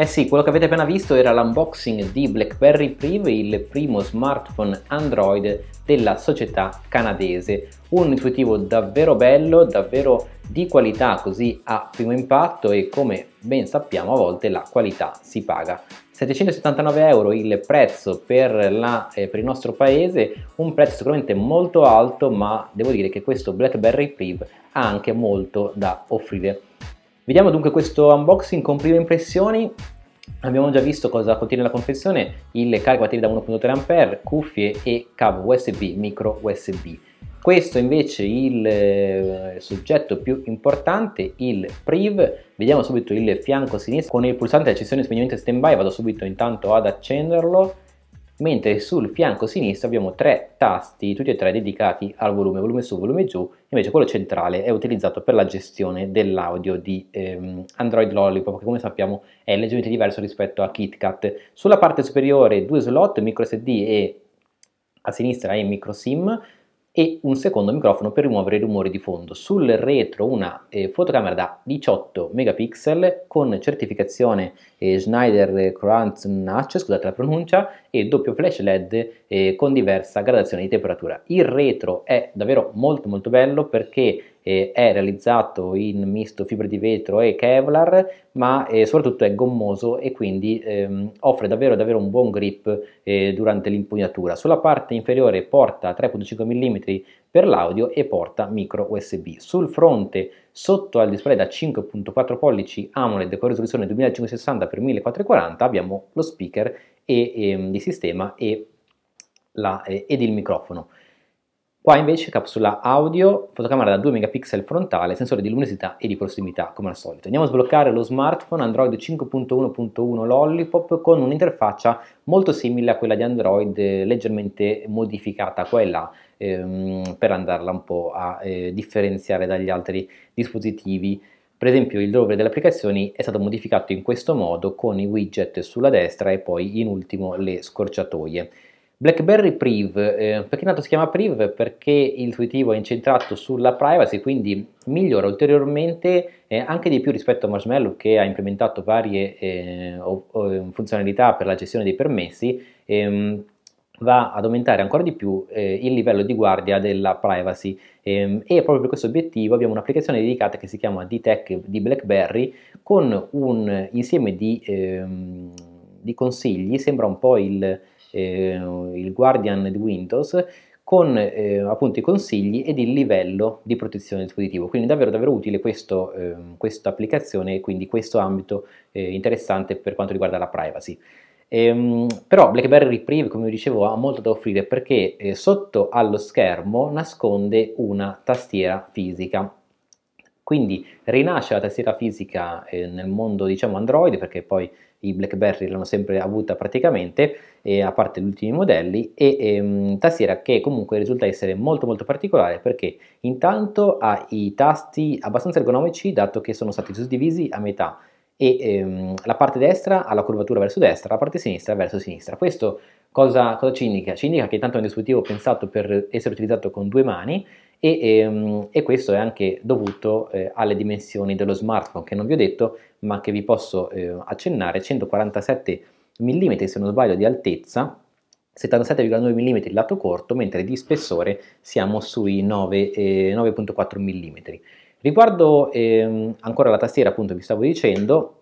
Eh sì, quello che avete appena visto era l'unboxing di BlackBerry Prive, il primo smartphone Android della società canadese. Un intuitivo davvero bello, davvero di qualità così a primo impatto e come ben sappiamo a volte la qualità si paga. 779 euro il prezzo per, la, eh, per il nostro paese, un prezzo sicuramente molto alto ma devo dire che questo BlackBerry Prive ha anche molto da offrire. Vediamo dunque questo unboxing con prime impressioni. Abbiamo già visto cosa contiene la confezione, il carico batteria da 1.3A, cuffie e cavo USB, micro USB. Questo invece è il eh, soggetto più importante, il PRIV. Vediamo subito il fianco sinistro con il pulsante accensione e spegnimento standby. vado subito intanto ad accenderlo mentre sul fianco sinistro abbiamo tre tasti, tutti e tre dedicati al volume, volume su, volume giù, invece quello centrale è utilizzato per la gestione dell'audio di ehm, Android Lollipop, che come sappiamo è leggermente diverso rispetto a KitKat. Sulla parte superiore due slot, microSD e a sinistra è microSIM, e un secondo microfono per rimuovere i rumori di fondo. Sul retro una eh, fotocamera da 18 megapixel con certificazione eh, Schneider Kranznach, scusate la pronuncia, e doppio flash LED eh, con diversa gradazione di temperatura. Il retro è davvero molto molto bello perché eh, è realizzato in misto fibre di vetro e Kevlar, ma eh, soprattutto è gommoso e quindi ehm, offre davvero, davvero, un buon grip eh, durante l'impugnatura. Sulla parte inferiore porta 3.5 mm per l'audio e porta micro USB. Sul fronte sotto al display da 5.4 pollici AMOLED con risoluzione 2560x1440 abbiamo lo speaker e, e, ehm, di sistema e, la, eh, ed il microfono. Qua invece capsula audio, fotocamera da 2 megapixel frontale, sensore di luminosità e di prossimità come al solito. Andiamo a sbloccare lo smartphone Android 5.1.1 Lollipop con un'interfaccia molto simile a quella di Android, leggermente modificata qua e là ehm, per andarla un po' a eh, differenziare dagli altri dispositivi. Per esempio il rover delle applicazioni è stato modificato in questo modo con i widget sulla destra e poi in ultimo le scorciatoie. BlackBerry Priv, eh, perché tanto si chiama Priv? Perché il suo tipo è incentrato sulla privacy, quindi migliora ulteriormente eh, anche di più rispetto a Marshmallow che ha implementato varie eh, o, o, funzionalità per la gestione dei permessi, ehm, va ad aumentare ancora di più eh, il livello di guardia della privacy ehm, e proprio per questo obiettivo abbiamo un'applicazione dedicata che si chiama D-Tech di BlackBerry con un insieme di, ehm, di consigli, sembra un po' il Ehm, il Guardian di Windows con eh, appunto i consigli ed il livello di protezione del dispositivo. Quindi davvero davvero utile ehm, questa eh, applicazione e quindi questo ambito eh, interessante per quanto riguarda la privacy. Ehm, però BlackBerry Reprieve, come vi dicevo, ha molto da offrire perché eh, sotto allo schermo nasconde una tastiera fisica. Quindi rinasce la tastiera fisica eh, nel mondo diciamo Android perché poi i BlackBerry l'hanno sempre avuta praticamente, eh, a parte gli ultimi modelli, e ehm, tastiera che comunque risulta essere molto molto particolare perché intanto ha i tasti abbastanza ergonomici dato che sono stati suddivisi a metà e ehm, la parte destra ha la curvatura verso destra, la parte sinistra verso sinistra. Questo cosa, cosa ci indica? Ci indica che intanto è un dispositivo pensato per essere utilizzato con due mani e, ehm, e questo è anche dovuto eh, alle dimensioni dello smartphone che non vi ho detto ma che vi posso eh, accennare, 147 mm se non sbaglio di altezza, 77,9 mm il lato corto, mentre di spessore siamo sui 9,4 eh, mm. Riguardo ehm, ancora la tastiera, appunto vi stavo dicendo,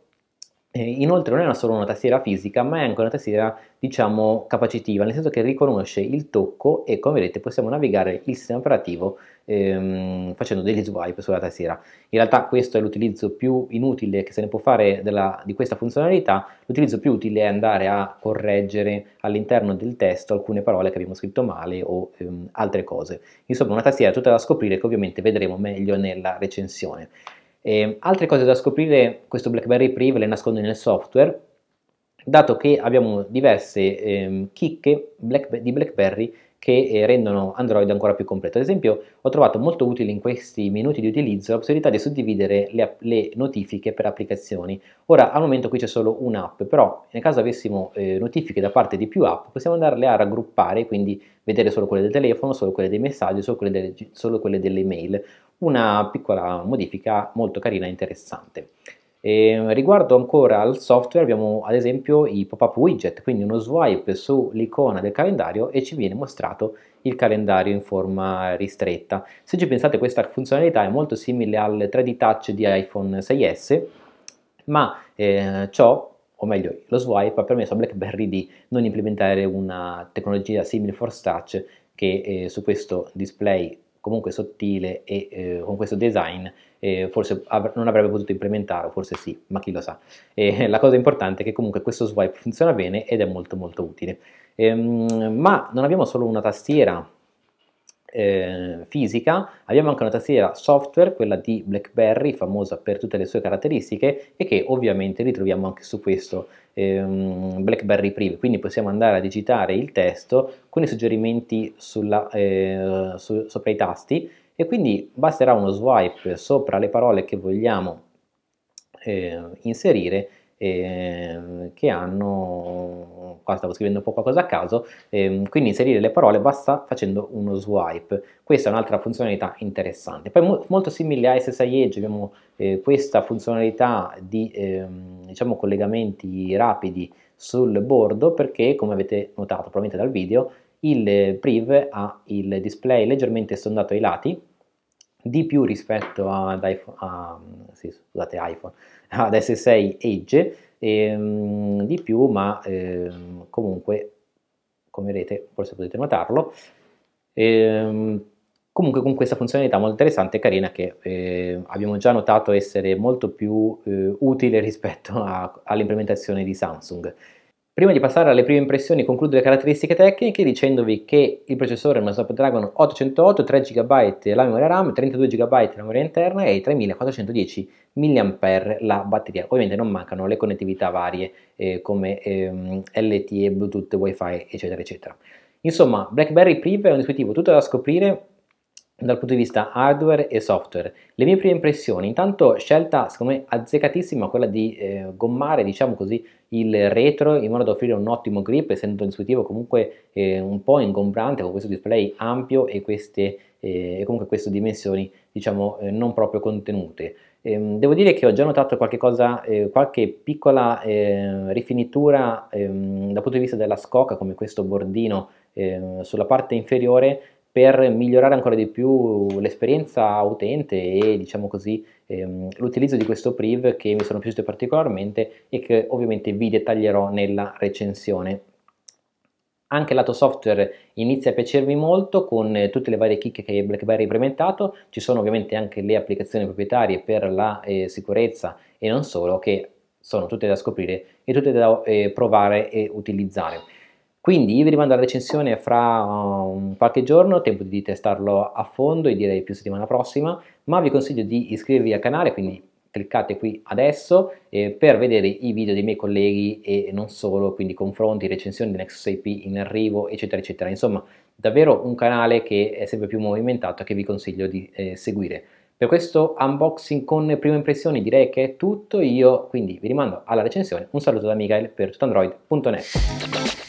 eh, inoltre non è una solo una tastiera fisica, ma è anche una tastiera, diciamo, capacitiva, nel senso che riconosce il tocco e come vedete possiamo navigare il sistema operativo ehm, facendo degli swipe sulla tastiera. In realtà questo è l'utilizzo più inutile che se ne può fare della, di questa funzionalità, l'utilizzo più utile è andare a correggere all'interno del testo alcune parole che abbiamo scritto male o ehm, altre cose. Insomma una tastiera tutta da scoprire che ovviamente vedremo meglio nella recensione. E ehm, altre cose da scoprire, questo BlackBerry Pre le nascondo nel software, dato che abbiamo diverse eh, chicche Black, di BlackBerry che eh, rendono Android ancora più completo. Ad esempio ho trovato molto utile in questi minuti di utilizzo la possibilità di suddividere le, le notifiche per applicazioni. Ora al momento qui c'è solo un'app, però nel caso avessimo eh, notifiche da parte di più app possiamo andarle a raggruppare, quindi vedere solo quelle del telefono, solo quelle dei messaggi, solo quelle, delle, solo quelle delle email. Una piccola modifica molto carina e interessante. E ehm, riguardo ancora al software abbiamo ad esempio i pop-up widget, quindi uno swipe sull'icona del calendario e ci viene mostrato il calendario in forma ristretta. Se ci pensate questa funzionalità è molto simile al 3D Touch di iPhone 6S, ma eh, ciò o meglio lo swipe ha permesso a BlackBerry di non implementare una tecnologia simile Force Touch che eh, su questo display comunque sottile e eh, con questo design eh, forse av non avrebbe potuto implementarlo, forse sì, ma chi lo sa. E la cosa importante è che comunque questo swipe funziona bene ed è molto molto utile. Ehm, ma non abbiamo solo una tastiera eh, fisica, abbiamo anche una tastiera software, quella di BlackBerry, famosa per tutte le sue caratteristiche e che ovviamente ritroviamo anche su questo ehm, BlackBerry Priv, quindi possiamo andare a digitare il testo con i suggerimenti sulla, eh, su, sopra i tasti e quindi basterà uno swipe sopra le parole che vogliamo eh, inserire eh, che hanno, qua stavo scrivendo un po' qualcosa a caso, eh, quindi inserire le parole basta facendo uno swipe. Questa è un'altra funzionalità interessante. Poi mo molto simile a SSI Edge abbiamo eh, questa funzionalità di ehm, diciamo, collegamenti rapidi sul bordo perché come avete notato probabilmente dal video il priv ha il display leggermente sondato ai lati di più rispetto ad iPhone, a, sì, scusate, iPhone Ah, ad S6 Edge ehm, di più, ma ehm, comunque, come vedete, forse potete notarlo, ehm, comunque con questa funzionalità molto interessante e carina che eh, abbiamo già notato essere molto più eh, utile rispetto all'implementazione di Samsung. Prima di passare alle prime impressioni concludo le caratteristiche tecniche dicendovi che il processore è uno Snapdragon 808, 3 GB la memoria RAM, 32 GB la memoria interna e 3410 mAh la batteria. Ovviamente non mancano le connettività varie eh, come ehm, LTE, Bluetooth, WiFi eccetera eccetera. Insomma, BlackBerry Priv è un dispositivo tutto da scoprire dal punto di vista hardware e software. Le mie prime impressioni, intanto scelta secondo me azzeccatissima quella di eh, gommare diciamo così il retro in modo da offrire un ottimo grip essendo intuitivo comunque eh, un po' ingombrante con questo display ampio e queste, eh, comunque queste dimensioni diciamo eh, non proprio contenute. Ehm, devo dire che ho già notato qualche, cosa, eh, qualche piccola eh, rifinitura ehm, dal punto di vista della scocca, come questo bordino ehm, sulla parte inferiore, per migliorare ancora di più l'esperienza utente e diciamo così ehm, l'utilizzo di questo priv che mi sono piaciuto particolarmente e che ovviamente vi dettaglierò nella recensione. Anche lato software inizia a piacermi molto con tutte le varie chicche che BlackBerry ha implementato, ci sono ovviamente anche le applicazioni proprietarie per la eh, sicurezza e non solo che sono tutte da scoprire e tutte da eh, provare e utilizzare. Quindi io vi rimando alla recensione fra um, qualche giorno, tempo di testarlo a fondo e direi più settimana prossima, ma vi consiglio di iscrivervi al canale, quindi cliccate qui adesso eh, per vedere i video dei miei colleghi e non solo, quindi confronti, recensioni di Nexus 6P in arrivo, eccetera, eccetera. Insomma, davvero un canale che è sempre più movimentato e che vi consiglio di eh, seguire. Per questo unboxing con prime impressioni direi che è tutto, io quindi vi rimando alla recensione, un saluto da Michael per tutandroid.net.